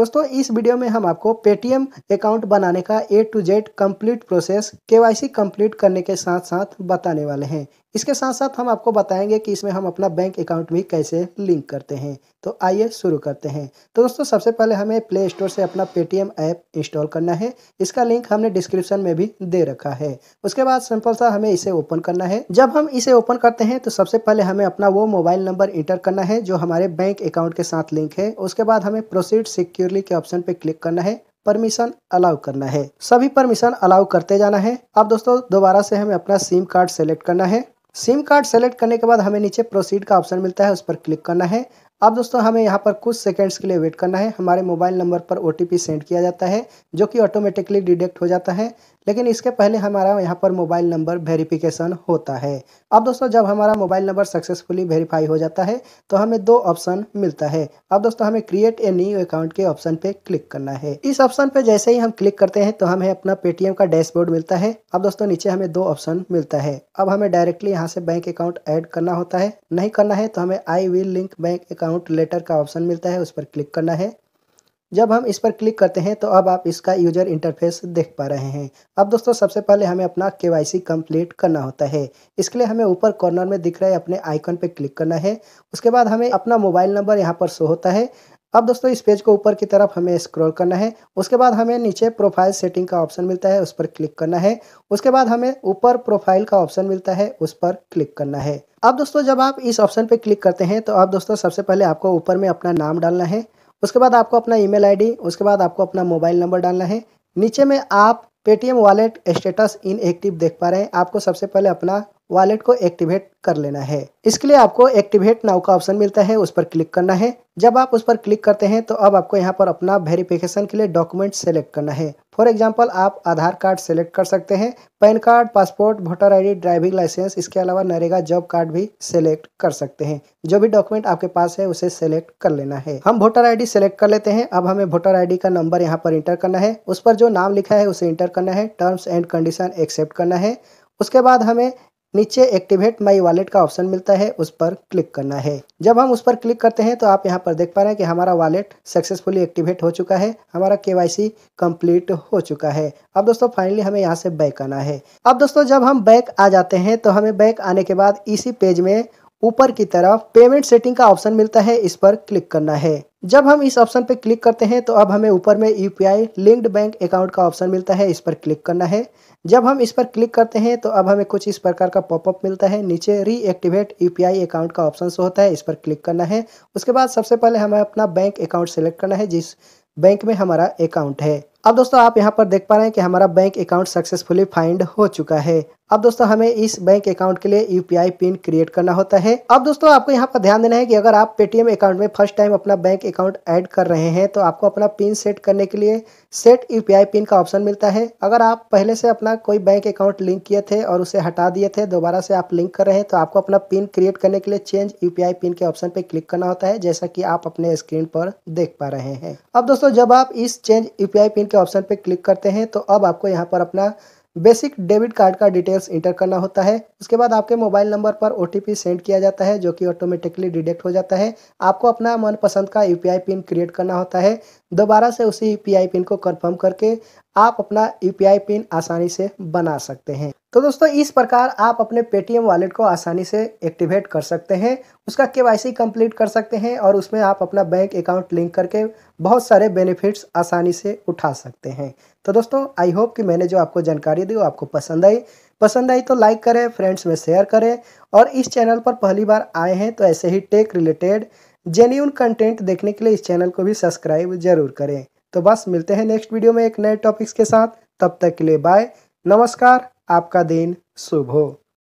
दोस्तों इस वीडियो में हम आपको पेटीएम अकाउंट बनाने का A to Z complete process KYC complete करने के साथ साथ बताने वाले हैं इसके साथ साथ हम आपको बताएंगे कि इसमें हम अपना बैंक अकाउंट भी कैसे लिंक करते हैं तो आइए शुरू करते हैं तो दोस्तों सबसे पहले हमें प्ले स्टोर से अपना पेटीएम ऐप इंस्टॉल करना है इसका लिंक हमने डिस्क्रिप्शन में भी दे रखा है उसके बाद सिंपल सा हमें इसे ओपन करना है जब हम इसे ओपन करते हैं तो सबसे पहले हमें अपना वो मोबाइल नंबर इंटर करना है जो हमारे बैंक अकाउंट के साथ लिंक है उसके बाद हमें प्रोसीड सिक्योरली के ऑप्शन पर क्लिक करना है परमिशन अलाउ करना है सभी परमिशन अलाउ करते जाना है अब दोस्तों दोबारा से हमें अपना सिम कार्ड सेलेक्ट करना है सिम कार्ड सेलेक्ट करने के बाद हमें नीचे प्रोसीड का ऑप्शन मिलता है उस पर क्लिक करना है अब दोस्तों हमें यहाँ पर कुछ सेकंड्स के लिए वेट करना है हमारे मोबाइल नंबर पर ओ सेंड किया जाता है जो कि ऑटोमेटिकली डिडेक्ट हो जाता है लेकिन इसके पहले हमारा यहाँ पर मोबाइल नंबर वेरिफिकेशन होता है अब दोस्तों जब हमारा मोबाइल नंबर सक्सेसफुली वेरीफाई हो जाता है तो हमें दो ऑप्शन मिलता है अब दोस्तों हमें क्रिएट ए न्यू अकाउंट के ऑप्शन पे क्लिक करना है इस ऑप्शन पे जैसे ही हम क्लिक करते हैं तो हमें अपना पेटीएम का डैशबोर्ड मिलता है अब दोस्तों नीचे हमें दो ऑप्शन मिलता है अब हमें डायरेक्टली यहाँ से बैंक अकाउंट ऐड करना होता है नहीं करना है तो हमें I will link bank account account letter का ऑप्शन मिलता है उस पर क्लिक करना है जब हम इस पर क्लिक करते हैं तो अब आप इसका यूजर इंटरफेस देख पा रहे हैं अब दोस्तों सबसे पहले हमें अपना केवाईसी कंप्लीट करना होता है इसके लिए हमें ऊपर कॉर्नर में दिख रहे अपने आइकन पर क्लिक करना है उसके बाद हमें अपना मोबाइल नंबर यहाँ पर शो होता है अब दोस्तों इस पेज को ऊपर की तरफ हमें स्क्रॉल करना है उसके बाद हमें नीचे प्रोफाइल सेटिंग का ऑप्शन मिलता है उस पर क्लिक करना है उसके बाद हमें ऊपर प्रोफाइल का ऑप्शन मिलता है उस पर क्लिक करना है अब दोस्तों जब आप इस ऑप्शन पर क्लिक करते हैं तो आप दोस्तों सबसे पहले आपको ऊपर में अपना नाम डालना है उसके बाद आपको अपना ईमेल आईडी उसके बाद आपको अपना मोबाइल नंबर डालना है नीचे में आप Paytm wallet status inactive देख पा रहे हैं आपको सबसे पहले अपना वॉलेट को एक्टिवेट कर लेना है इसके लिए आपको एक्टिवेट नाउ का ऑप्शन मिलता है उस पर क्लिक करना है जब आप उस पर क्लिक करते हैं तो अब आपको यहाँ पर अपना वेरिफिकेशन के लिए डॉक्यूमेंट सेलेक्ट करना है फॉर एग्जाम्पल आप आधार कार्ड सेलेक्ट कर सकते हैं PAN card passport voter ID driving licence इसके अलावा नरेगा जॉब कार्ड भी सेलेक्ट कर सकते हैं जो भी डॉक्यूमेंट आपके पास है उसे सेलेक्ट कर लेना है हम वोटर आई सेलेक्ट कर लेते हैं अब हमें वोटर आई का नंबर यहाँ पर इंटर करना है उस पर जो नाम लिखा है उसे इंटर करना है टर्म्स एंड कंडीशन एक्सेप्ट करना है उसके बाद हमें नीचे एक्टिवेट माई वॉलेट का ऑप्शन मिलता है उस पर क्लिक करना है जब हम उस पर क्लिक करते हैं तो आप यहाँ पर देख पा रहे हैं कि हमारा वॉलेट सक्सेसफुली एक्टिवेट हो चुका है हमारा केवाईसी कंप्लीट हो चुका है अब दोस्तों फाइनली हमें यहाँ से बैक आना है अब दोस्तों जब हम बैक आ जाते हैं तो हमें बैक आने के बाद इसी पेज में ऊपर की तरफ पेमेंट सेटिंग का ऑप्शन मिलता है इस पर क्लिक करना है जब हम इस ऑप्शन पर क्लिक करते हैं तो अब हमें ऊपर में U P linked bank account का ऑप्शन मिलता है इस पर क्लिक करना है जब हम इस पर क्लिक करते हैं तो अब हमें कुछ इस प्रकार का पॉपअप मिलता है नीचे रीएक्टिवेट यू अकाउंट का ऑप्शन होता है इस पर क्लिक करना है उसके बाद सबसे पहले हमें अपना बैंक अकाउंट सेलेक्ट करना है जिस बैंक में हमारा अकाउंट है अब दोस्तों आप यहाँ पर देख पा रहे हैं कि हमारा बैंक अकाउंट सक्सेसफुली फाइंड हो चुका है अब दोस्तों हमें इस बैंक अकाउंट के लिए यूपीआई पिन क्रिएट करना होता है अब दोस्तों आपको यहाँ पर ध्यान देना है कि अगर आप पेटीएम अकाउंट में फर्स्ट टाइम अपना बैंक अकाउंट ऐड कर रहे हैं तो आपको अपना पिन सेट करने के लिए सेट यूपीआई पिन का ऑप्शन मिलता है अगर आप पहले से अपना कोई बैंक अकाउंट लिंक किए थे और उसे हटा दिए थे दोबारा से आप लिंक कर रहे हैं तो आपको अपना पिन क्रिएट करने के लिए चेंज यूपीआई पिन के ऑप्शन पर क्लिक करना होता है जैसा कि आप अपने स्क्रीन पर देख पा रहे हैं अब दोस्तों जब आप इस चेंज यूपीआई पिन के ऑप्शन पे क्लिक करते हैं तो अब आपको यहाँ पर अपना बेसिक डेबिट कार्ड का डिटेल्स इंटर करना होता है उसके बाद आपके मोबाइल नंबर पर ओ सेंड किया जाता है जो कि ऑटोमेटिकली डिडेक्ट हो जाता है आपको अपना मनपसंद का यू पिन क्रिएट करना होता है दोबारा से उसी यू पिन को कन्फर्म करके आप अपना यू पिन आसानी से बना सकते हैं तो दोस्तों इस प्रकार आप अपने पेटीएम वॉलेट को आसानी से एक्टिवेट कर सकते हैं उसका केवाईसी कम्प्लीट कर सकते हैं और उसमें आप अपना बैंक अकाउंट लिंक करके बहुत सारे बेनिफिट्स आसानी से उठा सकते हैं तो दोस्तों आई होप कि मैंने जो आपको जानकारी दी वो आपको पसंद आई पसंद आई तो लाइक करें फ्रेंड्स में शेयर करें और इस चैनल पर पहली बार आए हैं तो ऐसे ही टेक रिलेटेड जेन्यून कंटेंट देखने के लिए इस चैनल को भी सब्सक्राइब जरूर करें तो बस मिलते हैं नेक्स्ट वीडियो में एक नए टॉपिक्स के साथ तब तक के लिए बाय नमस्कार आपका दिन शुभ हो